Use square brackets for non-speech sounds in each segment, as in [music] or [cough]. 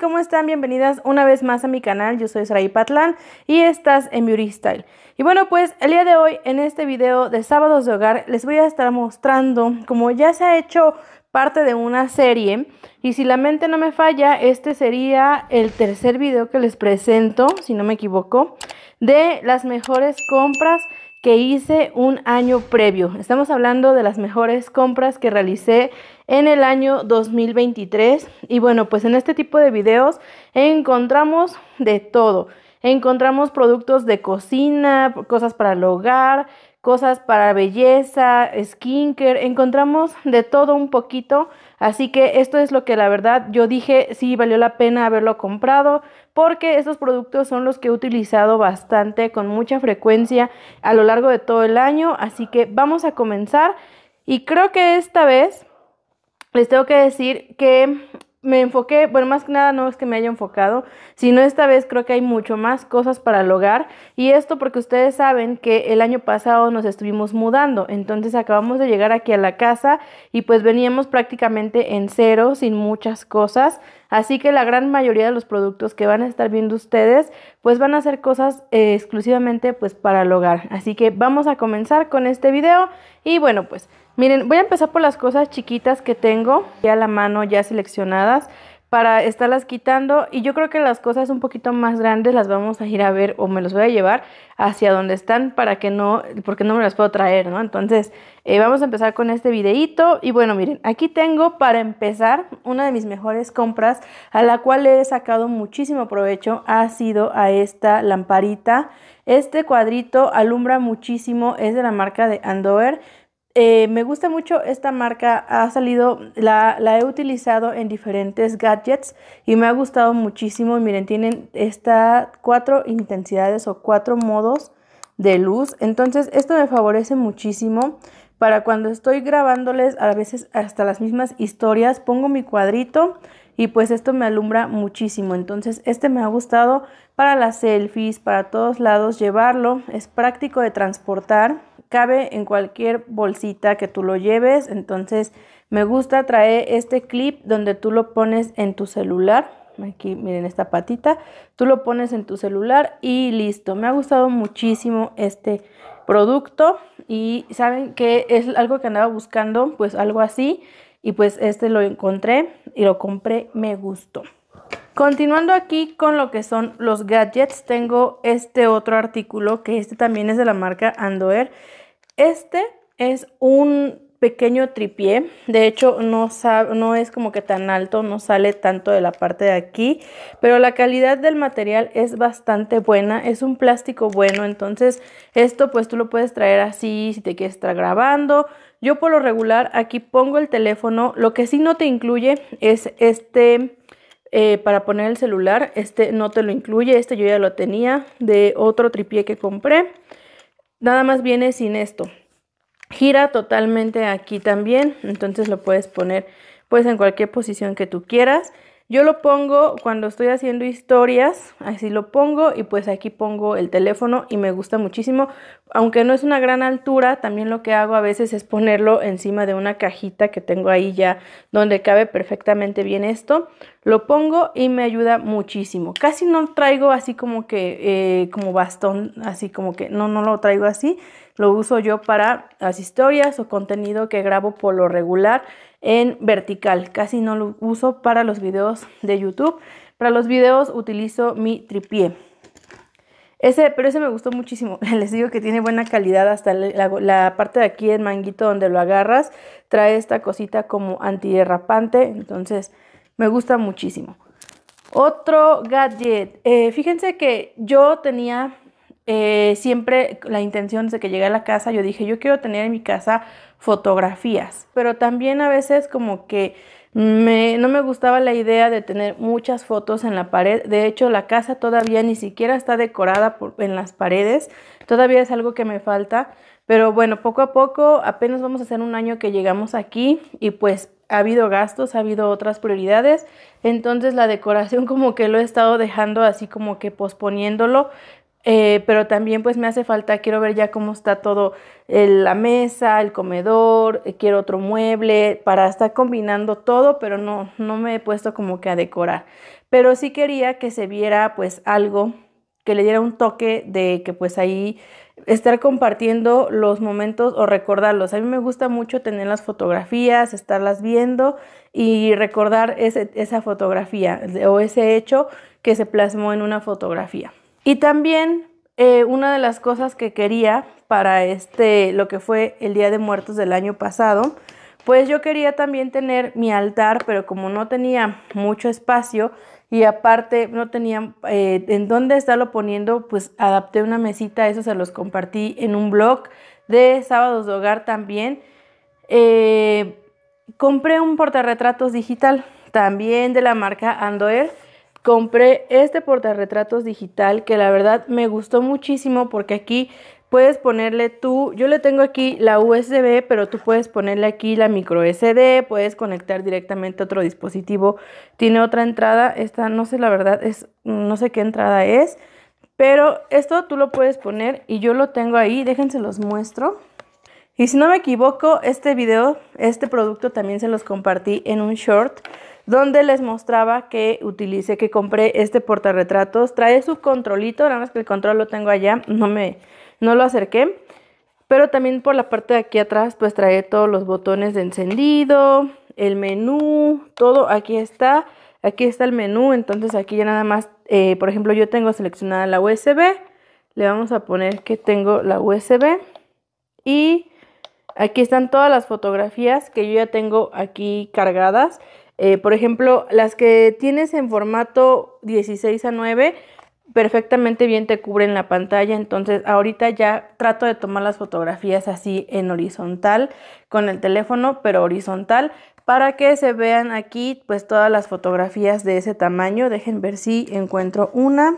¿cómo están? Bienvenidas una vez más a mi canal, yo soy Saray Patlán y estás en Beauty Style. Y bueno, pues el día de hoy en este video de Sábados de Hogar les voy a estar mostrando como ya se ha hecho parte de una serie y si la mente no me falla, este sería el tercer video que les presento, si no me equivoco, de las mejores compras que hice un año previo. Estamos hablando de las mejores compras que realicé en el año 2023. Y bueno, pues en este tipo de videos encontramos de todo. Encontramos productos de cocina, cosas para el hogar, cosas para belleza, skincare. Encontramos de todo un poquito Así que esto es lo que la verdad yo dije, sí valió la pena haberlo comprado porque estos productos son los que he utilizado bastante con mucha frecuencia a lo largo de todo el año. Así que vamos a comenzar y creo que esta vez les tengo que decir que me enfoqué, bueno, más que nada no es que me haya enfocado, sino esta vez creo que hay mucho más cosas para hogar y esto porque ustedes saben que el año pasado nos estuvimos mudando, entonces acabamos de llegar aquí a la casa y pues veníamos prácticamente en cero, sin muchas cosas, así que la gran mayoría de los productos que van a estar viendo ustedes pues van a ser cosas eh, exclusivamente pues para el hogar, así que vamos a comenzar con este video y bueno pues... Miren, voy a empezar por las cosas chiquitas que tengo ya a la mano, ya seleccionadas, para estarlas quitando. Y yo creo que las cosas un poquito más grandes las vamos a ir a ver o me los voy a llevar hacia donde están para que no, porque no me las puedo traer, ¿no? Entonces, eh, vamos a empezar con este videito. Y bueno, miren, aquí tengo para empezar una de mis mejores compras a la cual he sacado muchísimo provecho. Ha sido a esta lamparita. Este cuadrito alumbra muchísimo, es de la marca de Andover eh, me gusta mucho esta marca, ha salido, la, la, he utilizado en diferentes gadgets y me ha gustado muchísimo. Miren, tienen estas cuatro intensidades o cuatro modos de luz. Entonces esto me favorece muchísimo para cuando estoy grabándoles a veces hasta las mismas historias. Pongo mi cuadrito y pues esto me alumbra muchísimo. Entonces este me ha gustado para las selfies, para todos lados llevarlo. Es práctico de transportar cabe en cualquier bolsita que tú lo lleves. Entonces me gusta traer este clip donde tú lo pones en tu celular. Aquí miren esta patita. Tú lo pones en tu celular y listo. Me ha gustado muchísimo este producto y saben que es algo que andaba buscando, pues algo así. Y pues este lo encontré y lo compré, me gustó. Continuando aquí con lo que son los gadgets, tengo este otro artículo que este también es de la marca Andoer. Este es un pequeño tripié, de hecho no, es como que tan alto, no sale tanto de la parte de aquí, pero la calidad del material es bastante buena, es un plástico bueno, entonces esto pues tú lo puedes traer así si te quieres estar grabando. Yo por lo regular aquí pongo el teléfono, lo que sí no te incluye es este... Eh, para poner el celular, este no te lo incluye, este yo ya lo tenía de otro tripié que compré. Nada más viene sin esto. Gira totalmente aquí también, entonces lo puedes poner pues en cualquier posición que tú quieras. Yo lo pongo cuando estoy haciendo historias, así lo pongo y pues aquí pongo el teléfono y me gusta muchísimo. Aunque no es una gran altura, también lo que hago a veces es ponerlo encima de una cajita que tengo ahí ya donde cabe perfectamente bien esto. Lo pongo y me ayuda muchísimo. Casi no traigo así como que, eh, como bastón, así como que, no, no lo traigo así. Lo uso yo para las historias o contenido que grabo por lo regular en vertical. Casi no lo uso para los videos de YouTube. Para los videos utilizo mi tripié. Ese, pero ese me gustó muchísimo. [laughs] Les digo que tiene buena calidad hasta la, parte de aquí el manguito donde lo agarras. Trae esta cosita como antiderrapante. Entonces me gusta muchísimo. Otro gadget. Eh, fíjense que yo tenía eh, siempre la intención desde que llegué a la casa. Yo dije, yo quiero tener en mi casa fotografías, pero también a veces como que me, no me gustaba la idea de tener muchas fotos en la pared. De hecho, la casa todavía ni siquiera está decorada en las paredes. Todavía es algo que me falta. Pero bueno, poco a poco, apenas vamos a hacer un año que llegamos aquí y pues ha habido gastos, ha habido otras prioridades. Entonces la decoración [laughs] como que lo he estado dejando así como que posponiéndolo. Eh, pero también pues me hace falta, quiero ver ya cómo está todo, eh, la mesa, el comedor, eh, quiero otro mueble, para estar combinando todo, pero no, no me he puesto como que a decorar. Pero sí quería que se viera pues algo que le diera un toque de que pues ahí estar compartiendo los momentos o recordarlos. A mí me gusta mucho tener las fotografías, estarlas viendo y recordar esa fotografía o ese hecho que se plasmó en una fotografía. Y también eh, una de las cosas que quería para este, lo que fue el Día de Muertos del año pasado, pues yo quería también tener mi altar, pero como no tenía mucho espacio y aparte no tenía eh, en dónde estarlo poniendo, pues adapté una mesita, eso se los compartí en un blog de Sábados de Hogar también. Eh, compré un portarretratos digital, también de la marca Andoer, compré este portarretratos digital que la verdad me gustó muchísimo porque aquí puedes ponerle tú, yo le tengo aquí la USB, pero tú puedes ponerle aquí la micro SD, puedes conectar directamente a otro dispositivo. Tiene otra entrada, esta no sé la verdad, es no sé qué entrada es, pero esto tú lo puedes poner y yo lo tengo ahí, déjense los muestro. Y si no me equivoco, este video, este producto también se los compartí en un short donde les mostraba que utilicé, que compré este portarretratos. Trae su controlito, nada más que el control lo tengo allá, no, me, no lo acerqué. Pero también por la parte de aquí atrás, pues trae todos los botones de encendido, el menú, todo aquí está. Aquí está el menú, entonces aquí ya nada más, eh, por ejemplo, yo tengo seleccionada la USB. Le vamos a poner que tengo la USB. Y aquí están todas las fotografías que yo ya tengo aquí cargadas. Eh, por ejemplo, las que tienes en formato 16 a 9 perfectamente bien te cubren la pantalla, entonces ahorita ya trato de tomar las fotografías así en horizontal con el teléfono, pero horizontal para que se vean aquí pues todas las fotografías de ese tamaño. Dejen ver si encuentro una.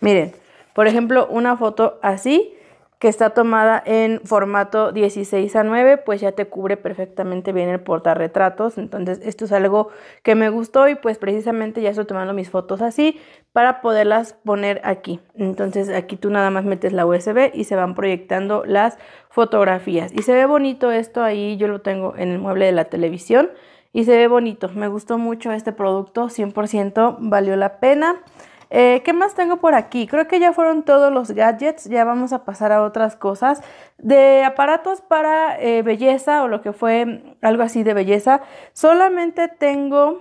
Miren, por ejemplo, una foto así que está tomada en formato 16 a 9, pues ya te cubre perfectamente bien el portarretratos. Entonces, esto es algo que me gustó y pues precisamente ya estoy tomando mis fotos así para poderlas poner aquí. Entonces, aquí tú nada más metes la USB y se van proyectando las fotografías. Y se ve bonito esto ahí, yo lo tengo en el mueble de la televisión y se ve bonito. Me gustó mucho este producto, 100% valió la pena. Eh, ¿Qué más tengo por aquí? Creo que ya fueron todos los gadgets, ya vamos a pasar a otras cosas. De aparatos para eh, belleza o lo que fue algo así de belleza, solamente tengo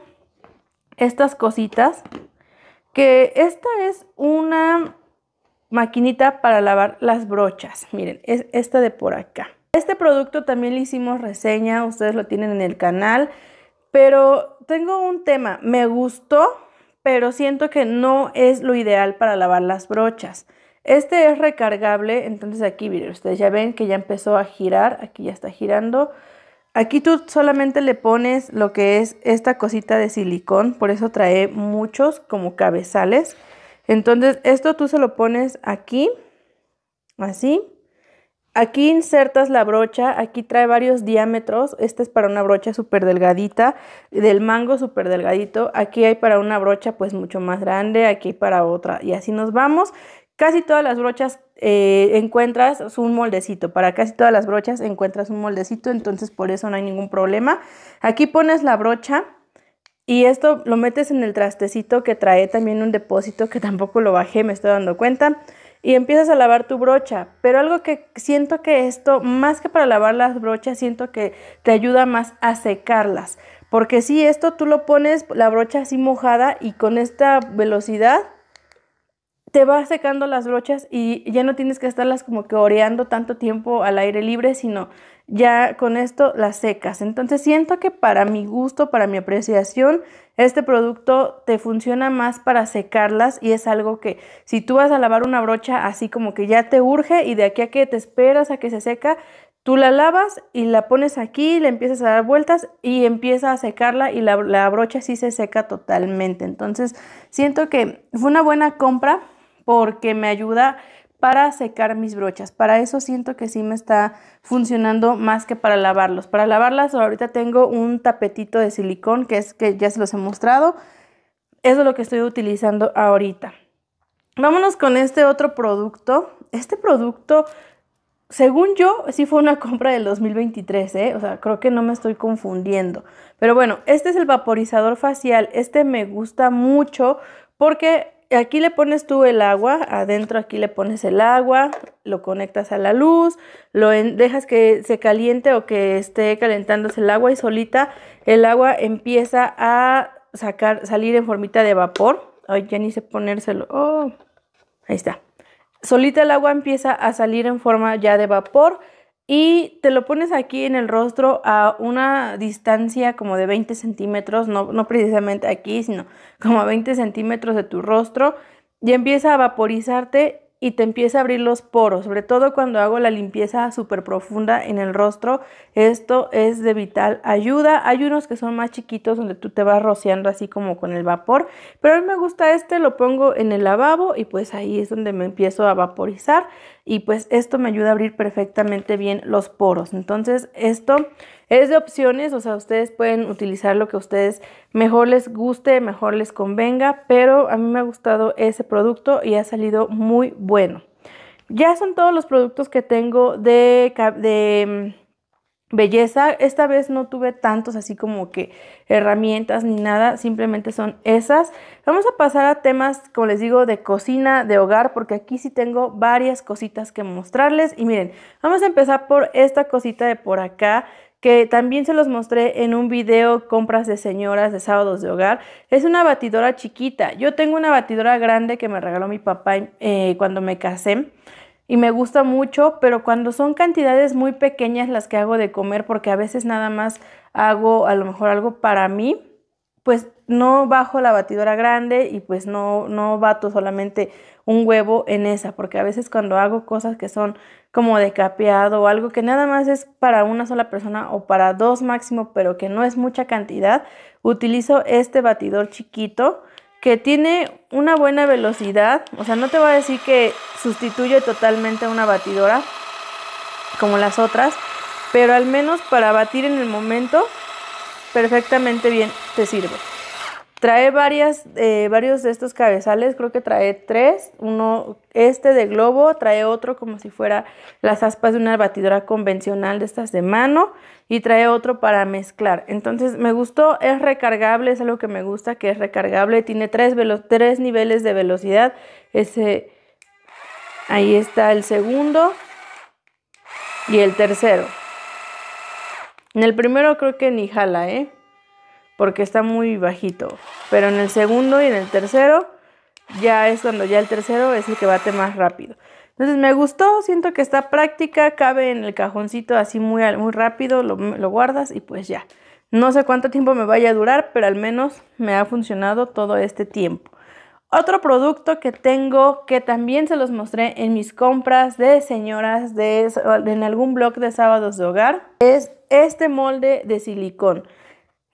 estas cositas, que esta es una maquinita para lavar las brochas. Miren, es esta de por acá. Este producto también le hicimos reseña, ustedes lo tienen en el canal, pero tengo un tema, me gustó pero siento que no es lo ideal para lavar las brochas. Este es recargable, entonces aquí, miren, ustedes ya ven que ya empezó a girar, aquí ya está girando. Aquí tú solamente le pones lo que es esta cosita de silicón, por eso trae muchos como cabezales. Entonces esto tú se lo pones aquí, así. Aquí insertas la brocha, aquí trae varios diámetros, esta es para una brocha súper delgadita, del mango súper delgadito, aquí hay para una brocha pues mucho más grande, aquí para otra y así nos vamos. Casi todas las brochas eh, encuentras un moldecito, para casi todas las brochas encuentras un moldecito, entonces por eso no hay ningún problema. Aquí pones la brocha, y esto lo metes en el trastecito que trae también un depósito que tampoco lo bajé, me estoy dando cuenta y empiezas a lavar tu brocha. Pero algo que siento que esto, más que para lavar las brochas, siento que te ayuda más a secarlas. Porque si esto tú lo pones, la brocha así mojada y con esta velocidad, te va secando las brochas y ya no tienes que estarlas como que oreando tanto tiempo al aire libre, sino ya con esto las secas. Entonces siento que para mi gusto, para mi apreciación, este producto te funciona más para secarlas y es algo que si tú vas a lavar una brocha así como que ya te urge y de aquí a que te esperas a que se seca, Tú la lavas y la pones aquí, le empiezas a dar vueltas y empieza a secarla y la, la, brocha sí se seca totalmente. Entonces siento que fue una buena compra porque me ayuda para secar mis brochas. Para eso siento que sí me está funcionando más que para lavarlos. Para lavarlas ahorita tengo un tapetito de silicón que es que ya se los he mostrado. Eso es lo que estoy utilizando ahorita. Vámonos con este otro producto. Este producto, según yo, sí fue una compra del 2023, ¿eh? O sea, creo que no me estoy confundiendo. Pero bueno, este es el vaporizador facial. Este me gusta mucho porque aquí le pones tú el agua, adentro aquí le pones el agua, lo conectas a la luz, lo dejas que se caliente o que esté calentándose el agua y solita el agua empieza a sacar, salir en formita de vapor. Ay, ya ni sé ponérselo. Oh, ahí está. Solita el agua empieza a salir en forma ya de vapor y te lo pones aquí en el rostro a una distancia como de 20 centímetros, no, precisamente aquí, sino como a 20 centímetros de tu rostro y empieza a vaporizarte y te empieza a abrir los poros, sobre todo cuando hago la limpieza súper profunda en el rostro. Esto es de vital ayuda. Hay unos que son más chiquitos donde tú te vas rociando así como con el vapor, pero a mí me gusta este, lo pongo en el lavabo y pues ahí es donde me empiezo a vaporizar y pues esto me ayuda a abrir perfectamente bien los poros. Entonces esto es de opciones, o sea, ustedes pueden utilizar lo que a ustedes mejor les guste, mejor les convenga, pero a mí me ha gustado ese producto y ha salido muy bueno. Ya son todos los productos que tengo de, de mm, belleza. Esta vez no tuve tantos así como que herramientas ni nada, simplemente son esas. Vamos a pasar a temas, como les digo, de cocina, de hogar, porque aquí sí tengo varias cositas que mostrarles. Y miren, vamos a empezar por esta cosita de por acá que también se los mostré en un video compras de señoras de sábados de hogar. Es una batidora chiquita. Yo tengo una batidora grande que me regaló mi papá eh, cuando me casé y me gusta mucho, pero cuando son cantidades muy pequeñas las que hago de comer, porque a veces nada más hago a lo mejor algo para mí, pues no bajo la batidora grande y pues no, no bato solamente un huevo en esa, porque a veces cuando hago cosas que son como de o algo que nada más es para una sola persona o para dos máximo, pero que no es mucha cantidad, utilizo este batidor chiquito que tiene una buena velocidad, o sea, no te voy a decir que sustituye totalmente a una batidora como las otras, pero al menos para batir en el momento perfectamente bien te sirve. Trae eh, varios de estos cabezales, creo que trae tres, uno este de globo, trae otro como si fuera las aspas de una batidora convencional de estas de mano y trae otro para mezclar. Entonces me gustó, es recargable, es algo que me gusta, que es recargable, tiene tres, tres niveles de velocidad. Ese, ahí está el segundo y el tercero. En el primero creo que ni jala, ¿eh? porque está muy bajito. Pero en el segundo y en el tercero ya es cuando ya el tercero es el que bate más rápido. Entonces me gustó, siento que está práctica, cabe en el cajoncito así muy, muy rápido, lo, guardas y pues ya. No sé cuánto tiempo me vaya a durar, pero al menos me ha funcionado todo este tiempo. Otro producto que tengo que también se los mostré en mis compras de señoras de, en algún blog de sábados de hogar es este molde de silicón.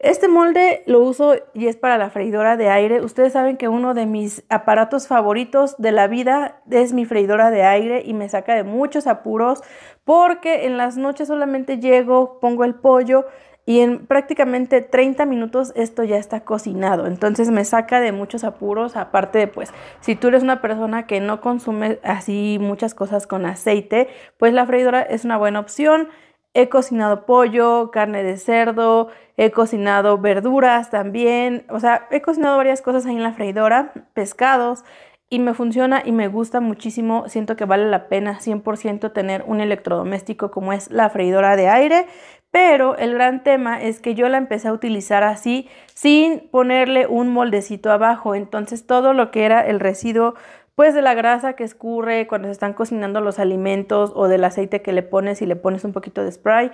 Este molde lo uso y es para la freidora de aire. Ustedes saben que uno de mis aparatos favoritos de la vida es mi freidora de aire y me saca de muchos apuros porque en las noches solamente llego, pongo el pollo y en prácticamente 30 minutos esto ya está cocinado. Entonces me saca de muchos apuros, aparte de pues si tú eres una persona que no consume así muchas cosas con aceite, pues la freidora es una buena opción. He cocinado pollo, carne de cerdo, he cocinado verduras también, o sea, he cocinado varias cosas ahí en la freidora, pescados, y me funciona y me gusta muchísimo. Siento que vale la pena 100% tener un electrodoméstico como es la freidora de aire. Pero el gran tema es que yo la empecé a utilizar así sin ponerle un moldecito abajo. Entonces todo lo que era el residuo pues de la grasa que escurre cuando se están cocinando los alimentos o del aceite que le pones y le pones un poquito de spray.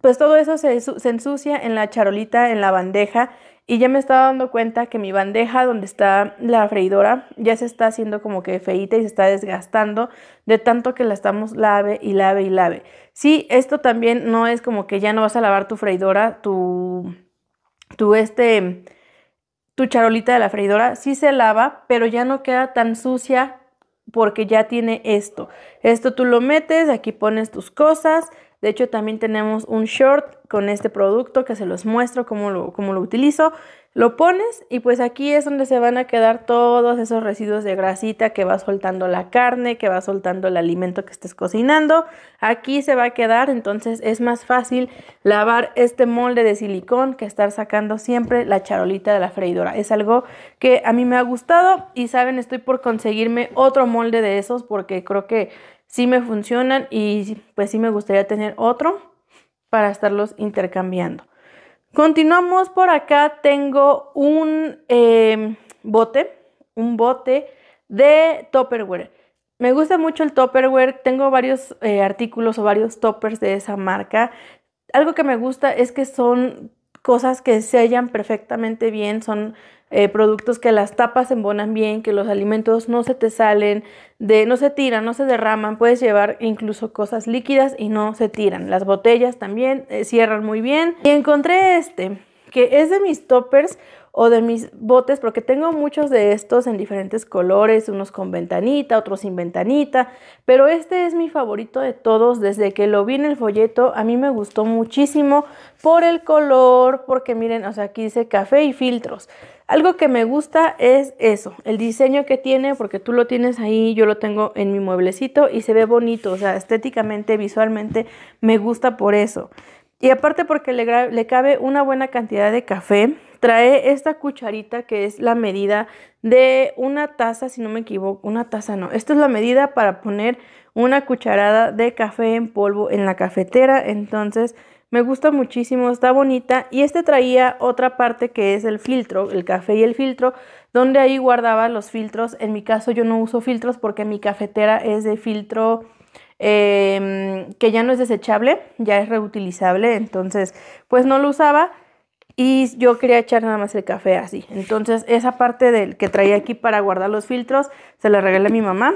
Pues todo eso se, ensucia en la charolita, en la bandeja y ya me estaba dando cuenta que mi bandeja donde está la freidora ya se está haciendo como que feita y se está desgastando de tanto que la estamos lave y lave y lave. Sí, esto también no es como que ya no vas a lavar tu freidora, tu, tu este tu charolita de la freidora sí se lava, pero ya no queda tan sucia porque ya tiene esto. Esto tú lo metes, aquí pones tus cosas. De hecho, también tenemos un short con este producto que se los muestro cómo lo, cómo lo utilizo. Lo pones y pues aquí es donde se van a quedar todos esos residuos de grasita que va soltando la carne, que va soltando el alimento que estés cocinando. Aquí se va a quedar, entonces es más fácil lavar este molde de silicón que estar sacando siempre la charolita de la freidora. Es algo que a mí me ha gustado y saben, estoy por conseguirme otro molde de esos porque creo que sí me funcionan y pues sí me gustaría tener otro para estarlos intercambiando. Continuamos por acá, tengo un em, bote, un bote de Topperware. Me gusta mucho el Topperware, tengo varios eh, artículos o varios toppers de esa marca. Algo que me gusta es que son cosas que sellan perfectamente bien, son eh, productos que las tapas embonan bien, que los alimentos no se te salen, de, no se tiran, no se derraman, puedes llevar incluso cosas líquidas y no se tiran. Las botellas también eh, cierran muy bien. Y encontré este, que es de mis toppers o de mis botes, porque tengo muchos de estos en diferentes colores, unos con ventanita, otros sin ventanita, pero este es mi favorito de todos, desde que lo vi en el folleto, a mí me gustó muchísimo por el color, porque miren, o sea, aquí dice café y filtros. Algo que me gusta es eso, el diseño que tiene, porque tú lo tienes ahí, yo lo tengo en mi mueblecito y se ve bonito, o sea, estéticamente, visualmente, me gusta por eso. Y aparte porque le, le cabe una buena cantidad de café, trae esta cucharita que es la medida de una taza, si no me equivoco, una taza no. Esta es la medida para poner una cucharada de café en polvo en la cafetera. Entonces me gusta muchísimo, está bonita. Y este traía otra parte que es el filtro, el café y el filtro, donde ahí guardaba los filtros. En mi caso yo no uso filtros porque mi cafetera es de filtro... Em, que ya no es desechable, ya es reutilizable, entonces pues no lo usaba, y yo quería echar nada más el café así. Entonces esa parte del que traía aquí para guardar los filtros se la regalé a mi mamá.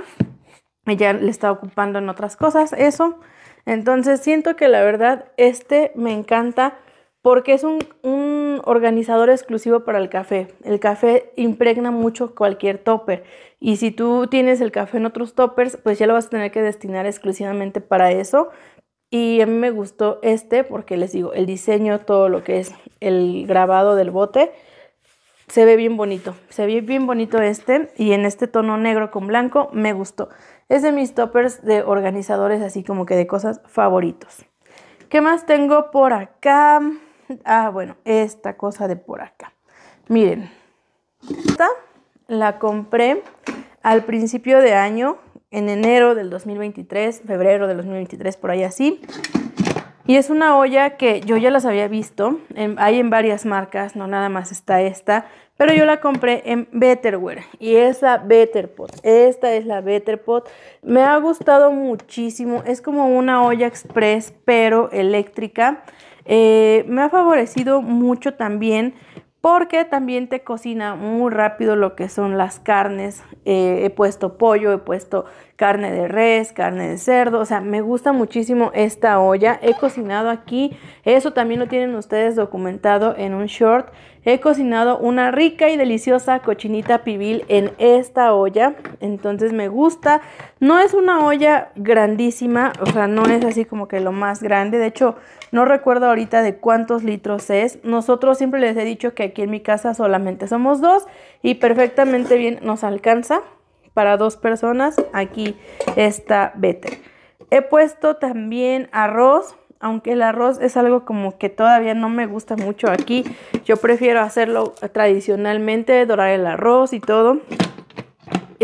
Ella le está ocupando en otras cosas eso. Entonces siento que la verdad este me encanta porque es un, un, organizador exclusivo para el café. El café impregna mucho cualquier topper y si tú tienes el café en otros toppers, pues ya lo vas a tener que destinar exclusivamente para eso, y a mí me gustó este porque les digo, el diseño, todo lo que es el grabado del bote, se ve bien bonito. Se ve bien bonito este y en este tono negro con blanco me gustó. Es de mis toppers de organizadores, así como que de cosas favoritos. ¿Qué más tengo por acá? Ah, bueno, esta cosa de por acá. Miren, esta la compré al principio de año en enero del 2023, febrero del 2023, por ahí así. Y es una olla que yo ya las había visto, hay en varias marcas, no nada más está esta, pero yo la compré en Betterware y es la Betterpot. Esta es la Betterpot. Me ha gustado muchísimo, es como una olla express pero eléctrica. Eh, me ha favorecido mucho también porque también te cocina muy rápido lo que son las carnes. Eh, he puesto pollo, he puesto carne de res, carne de cerdo, o sea, me gusta muchísimo esta olla. He cocinado aquí, eso también lo tienen ustedes documentado en un short. He cocinado una rica y deliciosa cochinita pibil en esta olla, entonces me gusta. No es una olla grandísima, o sea, no es así como que lo más grande, de hecho no recuerdo ahorita de cuántos litros es. Nosotros siempre les he dicho que aquí en mi casa solamente somos dos y perfectamente bien nos alcanza para dos personas. Aquí está Better. He puesto también arroz, aunque el arroz es algo como que todavía no me gusta mucho aquí. Yo prefiero hacerlo tradicionalmente, dorar el arroz y todo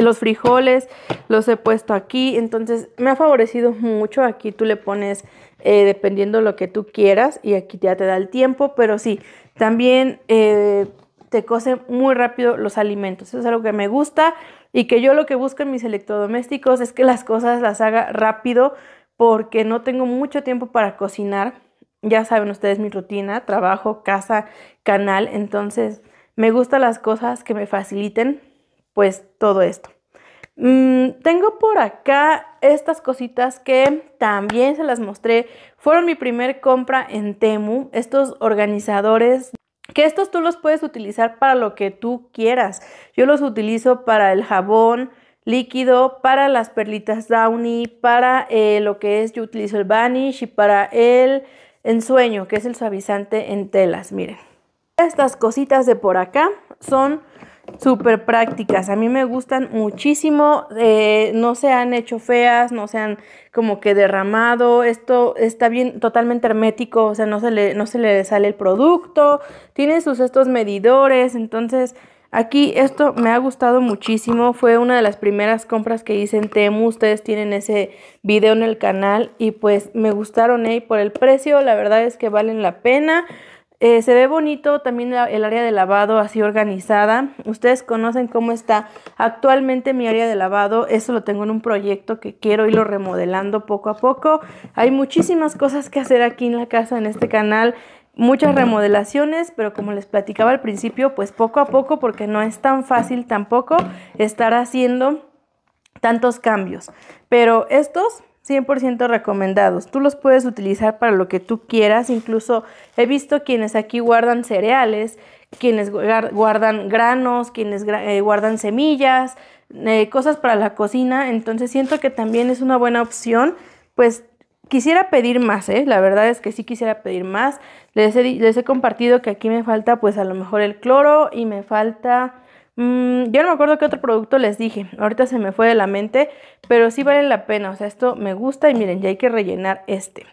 los frijoles los he puesto aquí, entonces me ha favorecido mucho. Aquí tú le pones eh, dependiendo lo que tú quieras y aquí ya te da el tiempo, pero sí, también eh, te cose muy rápido los alimentos. Eso es algo que me gusta y que yo lo que busco en mis electrodomésticos es que las cosas las haga rápido porque no tengo mucho tiempo para cocinar. Ya saben ustedes mi rutina, trabajo, casa, canal, entonces me gustan las cosas que me faciliten pues todo esto. Mm, tengo por acá estas cositas que también se las mostré. Fueron mi primer compra en Temu. Estos organizadores que estos tú los puedes utilizar para lo que tú quieras. Yo los utilizo para el jabón líquido, para las perlitas Downy, para eh, lo que es, yo utilizo el Vanish y para el ensueño, que es el suavizante en telas, miren. Estas cositas de por acá son súper prácticas. A mí me gustan muchísimo. Eh, no se han hecho feas, no se han como que derramado. Esto está bien totalmente hermético, o sea, no se le, no se le sale el producto. Tiene sus estos medidores, entonces... Aquí esto me ha gustado muchísimo, fue una de las primeras compras que hice en Temu, ustedes tienen ese video en el canal y pues me gustaron ¿eh? por el precio la verdad es que valen la pena. Eh, se ve bonito también el área de lavado así organizada. Ustedes conocen cómo está actualmente mi área de lavado. Eso lo tengo en un proyecto que quiero irlo remodelando poco a poco. Hay muchísimas cosas que hacer aquí en la casa, en este canal. Muchas remodelaciones, pero como les platicaba al principio, pues poco a poco, porque no es tan fácil tampoco estar haciendo tantos cambios. Pero estos 100% recomendados. Tú los puedes utilizar para lo que tú quieras. Incluso he visto quienes aquí guardan cereales, quienes guardan granos, quienes eh, guardan semillas, eh, cosas para la cocina. Entonces siento que también es una buena opción. Pues quisiera pedir más, ¿eh? La verdad es que sí quisiera pedir más. he, les he compartido que aquí me falta pues a lo mejor el cloro y me falta Mm, yo no me acuerdo qué otro producto les dije, ahorita se me fue de la mente, pero sí vale la pena, o sea, esto me gusta y miren, ya hay que rellenar este.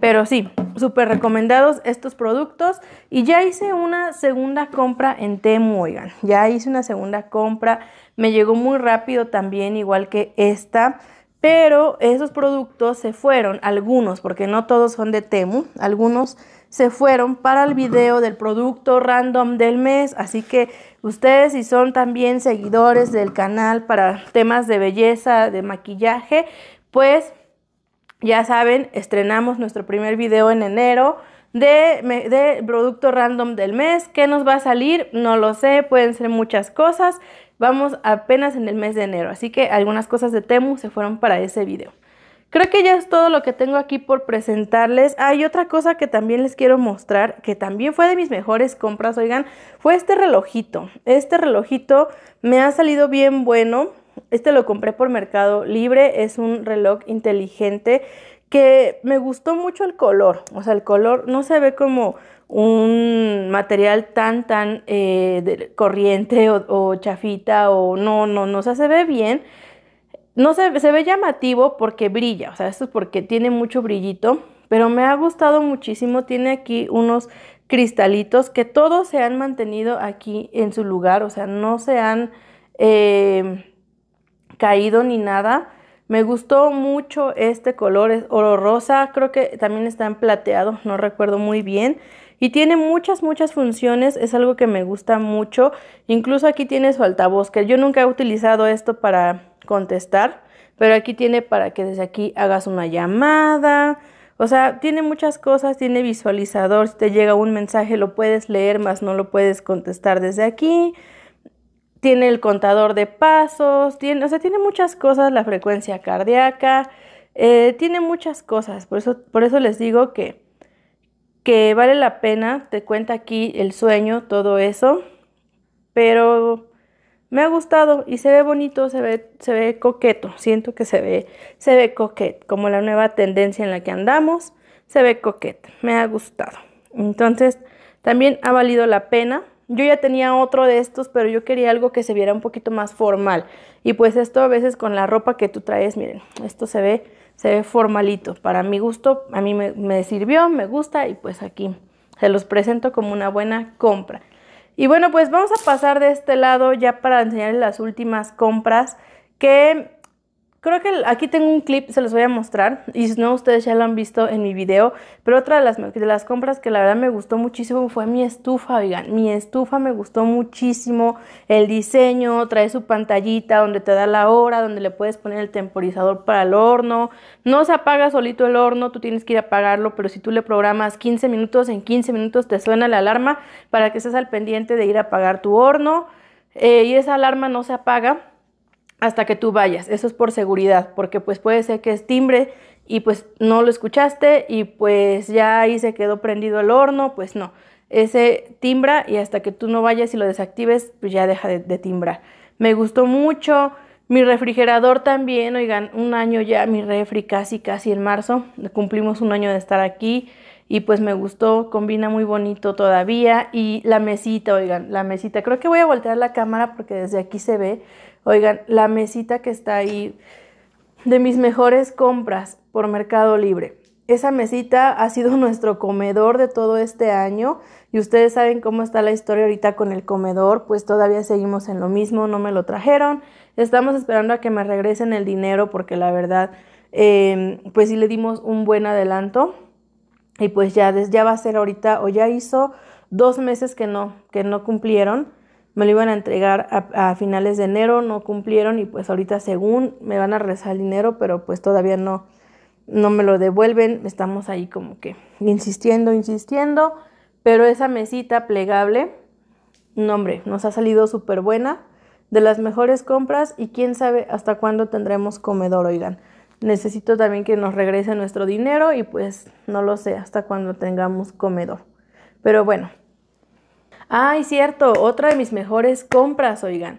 Pero sí, súper recomendados estos productos. Y ya hice una segunda compra en Temu, oigan. Ya hice una segunda compra. Me llegó muy rápido también, igual que esta. Pero esos productos se fueron, algunos, porque no todos son de Temu. Algunos se fueron para el [clears throat] video del producto random del mes. Así que ustedes si son también seguidores del canal para temas de belleza, de maquillaje, pues ya saben, estrenamos nuestro primer video en enero. De, producto random del mes. ¿Qué nos va a salir? No lo sé, pueden ser muchas cosas. Vamos apenas en el mes de enero, así que algunas cosas de Temu se fueron para ese video. Creo que ya es todo lo que tengo aquí por presentarles. Hay otra cosa que también les quiero mostrar, que también fue de mis mejores compras, oigan, fue este relojito. Este relojito me ha salido bien bueno. Este lo compré por Mercado Libre, es un reloj inteligente que me gustó mucho el color, o sea, el color no se ve como un material tan, tan eh, corriente o, o, chafita o no, no, no, o sea, se ve bien no se, se ve llamativo porque brilla, o sea, esto es porque tiene mucho brillito, pero me ha gustado muchísimo. Tiene aquí unos cristalitos que todos se han mantenido aquí en su lugar, o sea, no se han eh, caído ni nada. Me gustó mucho este color, es oro rosa, creo que también está en plateado, no recuerdo muy bien. Y tiene muchas, muchas funciones, es algo que me gusta mucho. Incluso aquí tiene su altavoz, que yo nunca he utilizado esto para contestar, pero aquí tiene para que desde aquí hagas una llamada. O sea, tiene muchas cosas, tiene visualizador, si te llega un mensaje lo puedes leer, más no lo puedes contestar desde aquí. Tiene el contador de pasos, tiene, o sea, tiene muchas cosas, la frecuencia cardíaca, eh, tiene muchas cosas. Por eso, por eso les digo que, que vale la pena, te cuenta aquí el sueño, todo eso, pero me ha gustado y se ve bonito, se ve, se ve coqueto. Siento que se ve, se ve coquet, como la nueva tendencia en la que andamos, se ve coqueto. Me ha gustado. Entonces, también ha valido la pena. Yo ya tenía otro de estos, pero yo quería algo que se viera un poquito más formal. Y pues esto a veces con la ropa que tú traes, miren, esto se ve, se ve formalito. Para mi gusto, a mí me, me sirvió, me gusta y pues aquí se los presento como una buena compra. Y bueno, pues vamos a pasar de este lado ya para enseñarles las últimas compras que Creo que aquí tengo un clip, se los voy a mostrar. Y si no, ustedes ya lo han visto en mi video. Pero otra de las, de las compras que la verdad me gustó muchísimo fue mi estufa, oigan. Mi estufa me gustó muchísimo. El diseño, trae su pantallita donde te da la hora, donde le puedes poner el temporizador para el horno. No se apaga solito el horno, tú tienes que ir a apagarlo. Pero si tú le programas 15 minutos, en 15 minutos te suena la alarma para que estés al pendiente de ir a apagar tu horno. Eh, y esa alarma no se apaga hasta que tú vayas. Eso es por seguridad, porque pues puede ser que es timbre y pues no lo escuchaste y pues ya ahí se quedó prendido el horno, pues no. Ese timbra y hasta que tú no vayas y lo desactives, pues ya deja de, de timbrar. Me gustó mucho. Mi refrigerador también, oigan, un año ya, mi refri casi, casi en marzo. Cumplimos un año de estar aquí y pues me gustó, combina muy bonito todavía. Y la mesita, oigan, la mesita. Creo que voy a voltear la cámara porque desde aquí se ve Oigan, la mesita que está ahí, de mis mejores compras por Mercado Libre. Esa mesita ha sido [laughs] nuestro comedor de todo este año y ustedes saben cómo está la historia ahorita con el comedor, pues todavía seguimos en lo mismo, no me lo trajeron, estamos esperando a que me regresen el dinero porque la verdad, em, pues sí le dimos un buen adelanto y pues ya, ya va a ser ahorita o ya hizo dos meses que no, que no cumplieron me lo iban a entregar a, finales de enero, no cumplieron y pues ahorita según me van a regresar el dinero, pero pues todavía no, no me lo devuelven, estamos ahí como que insistiendo, insistiendo, pero esa mesita plegable, no hombre, nos ha salido súper buena, de las mejores compras y quién sabe hasta cuándo tendremos comedor, oigan. Necesito también que nos regrese nuestro dinero y pues no lo sé hasta cuándo tengamos comedor. Pero bueno, Ay, cierto, otra de mis mejores compras, oigan.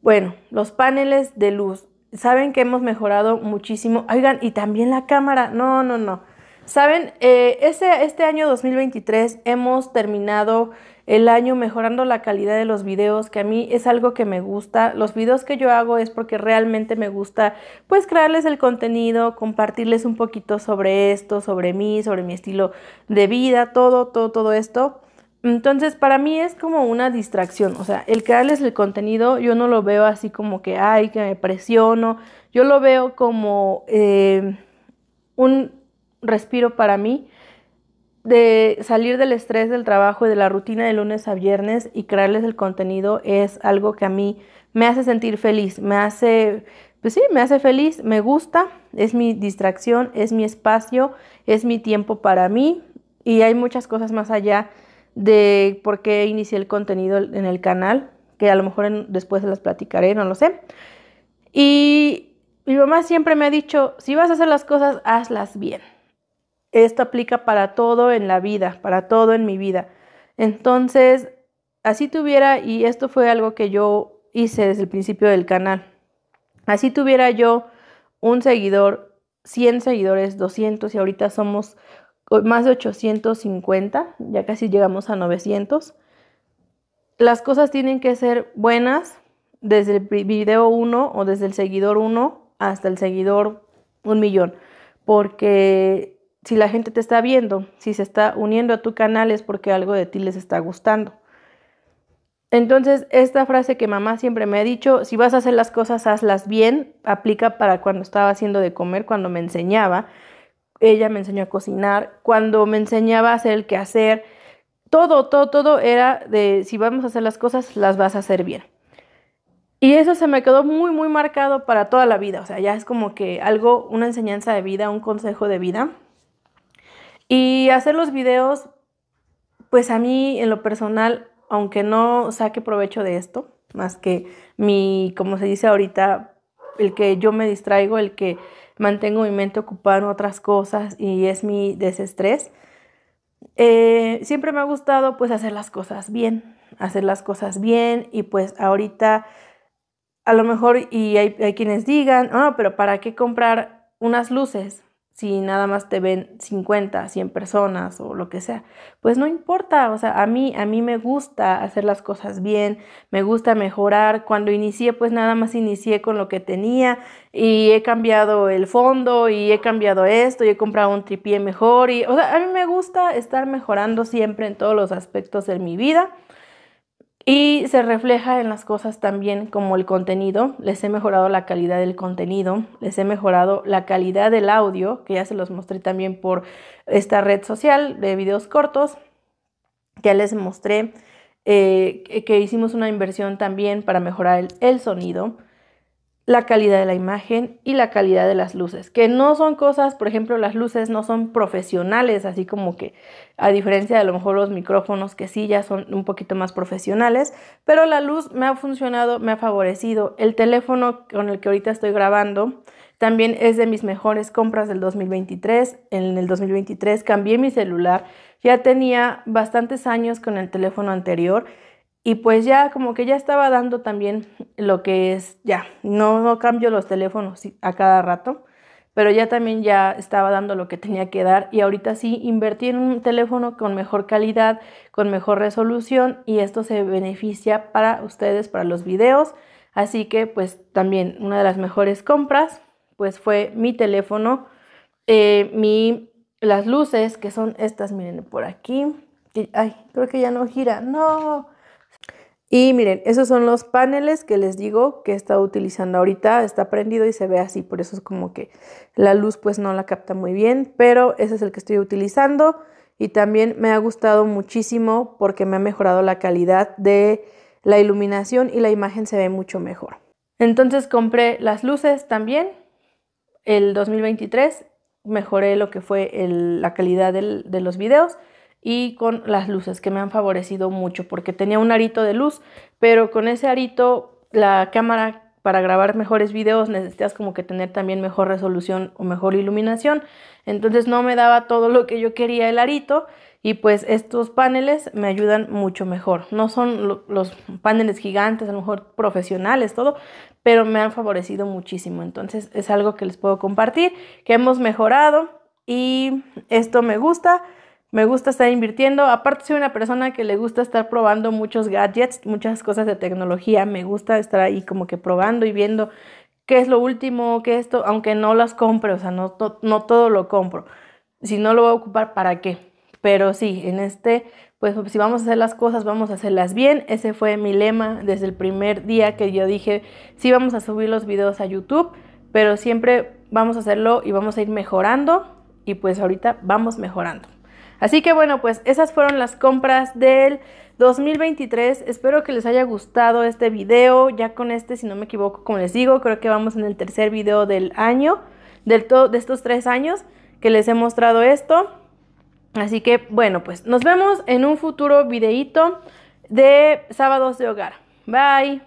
Bueno, los paneles de luz. Saben que hemos mejorado muchísimo. Oigan, y también la cámara. No, no, no. Saben, este, este año 2023 hemos terminado el año mejorando la calidad de los videos, que a mí es algo que me gusta. Los videos que yo hago es porque realmente me gusta, pues, crearles el contenido, compartirles un poquito sobre esto, sobre mí, sobre mi estilo de vida, todo, todo, todo esto. Entonces, para mí es como una distracción, o sea, el crearles el contenido yo no lo veo así como que, hay, que me presiono, yo lo veo como eh, un respiro para mí de salir del estrés del trabajo y de la rutina de lunes a viernes y crearles el contenido es algo que a mí me hace sentir feliz, me hace, pues sí, me hace feliz, me gusta, es mi distracción, es mi espacio, es mi tiempo para mí y hay muchas cosas más allá de por qué inicié el contenido en el canal, que a lo mejor después se las platicaré, no lo sé. Y mi mamá siempre me ha dicho, si vas a hacer las cosas, hazlas bien. Esto aplica para todo en la vida, para todo en mi vida. Entonces, así tuviera, y esto fue algo que yo hice desde el principio del canal, así tuviera yo un seguidor, 100 seguidores, 200, y ahorita somos más de 850, ya casi llegamos a 900. Las cosas tienen que ser buenas desde el video 1 o desde el seguidor 1 hasta el seguidor 1 millón, porque si la gente te está viendo, si se está uniendo a tu canal es porque algo de ti les está gustando. Entonces, esta frase que mamá siempre me ha dicho, si vas a hacer las cosas, hazlas bien, aplica para cuando estaba haciendo de comer, cuando me enseñaba, ella me enseñó a cocinar, cuando me enseñaba a hacer el quehacer, todo, todo, todo era de si vamos a hacer las cosas, las vas a hacer bien. Y eso se me quedó muy, muy marcado para toda la vida. O sea, ya es como que algo, una enseñanza de vida, un consejo de vida. Y hacer los videos, pues a mí en lo personal, aunque no saque provecho de esto, más que mi, como se dice ahorita, el que yo me distraigo, el que mantengo mi mente ocupada en otras cosas y es mi desestrés. Eh, siempre me ha gustado pues hacer las cosas bien, hacer las cosas bien y pues ahorita a lo mejor y hay, quienes digan, no, ah, pero ¿para qué comprar unas luces? si nada más te ven 50, 100 personas o lo que sea, pues no importa, o sea, a mí, a mí me gusta hacer las cosas bien, me gusta mejorar, cuando inicié pues nada más inicié con lo que tenía y he cambiado el fondo y he cambiado esto y he comprado un tripié mejor y, o sea, a mí me gusta estar mejorando siempre en todos los aspectos de mi vida y se refleja en las cosas también como el contenido. Les he mejorado la calidad del contenido, les he mejorado la calidad del audio, que ya se los mostré también por esta red social de videos cortos. Ya les mostré eh, que hicimos una inversión también para mejorar el sonido la calidad de la imagen y la calidad de las luces, que no son cosas, por ejemplo, las luces no son profesionales, así como que a diferencia de a lo mejor los micrófonos que sí ya son un poquito más profesionales, pero la luz me ha funcionado, me ha favorecido. El teléfono con el que ahorita estoy grabando también es de mis mejores compras del 2023. En el 2023 cambié mi celular, ya tenía bastantes años con el teléfono anterior y pues ya como que ya estaba dando también lo que es, ya, no, cambio los teléfonos a cada rato, pero ya también ya estaba dando lo que tenía que dar y ahorita sí invertí en un teléfono con mejor calidad, con mejor resolución y esto se beneficia para ustedes, para los videos. Así que pues también una de las mejores compras pues fue mi teléfono, eh, mi, las luces que son estas, miren por aquí. Ay, creo que ya no gira, no. Y miren, esos son los paneles que les digo que estado utilizando ahorita, está prendido y se ve así, por eso es como que la luz pues no la capta muy bien, pero ese es el que estoy utilizando y también me ha gustado muchísimo porque me ha mejorado la calidad de la iluminación y la imagen se ve mucho mejor. Entonces compré las luces también, el 2023 mejoré lo que fue la calidad de los videos y con las luces que me han favorecido mucho porque tenía un arito de luz, pero con ese arito la cámara para grabar mejores videos necesitas como que tener también mejor resolución o mejor iluminación. Entonces no me daba todo lo que yo quería el arito y pues estos paneles me ayudan mucho mejor. No son los paneles gigantes, a lo mejor profesionales, todo, pero me han favorecido muchísimo. Entonces es algo que les puedo compartir, que hemos mejorado y esto me gusta. Me gusta estar invirtiendo. Aparte soy una persona que le gusta estar probando muchos gadgets, muchas cosas de tecnología. Me gusta estar ahí como que probando y viendo qué es lo último, qué esto, aunque no las compre, o sea, no, no todo lo compro. Si no lo voy a ocupar, ¿para qué? Pero sí, en este, pues si vamos a hacer las cosas, vamos a hacerlas bien. Ese fue mi lema desde el primer día que yo dije, sí vamos a subir los videos a YouTube, pero siempre vamos a hacerlo y vamos a ir mejorando. Y pues ahorita vamos mejorando. Así que bueno, pues esas fueron las compras del 2023. Espero que les haya gustado este video. Ya con este, si no me equivoco, como les digo, creo que vamos en el tercer video del año, del de estos tres años que les he mostrado esto. Así que bueno, pues nos vemos en un futuro videíto de sábados de hogar. Bye.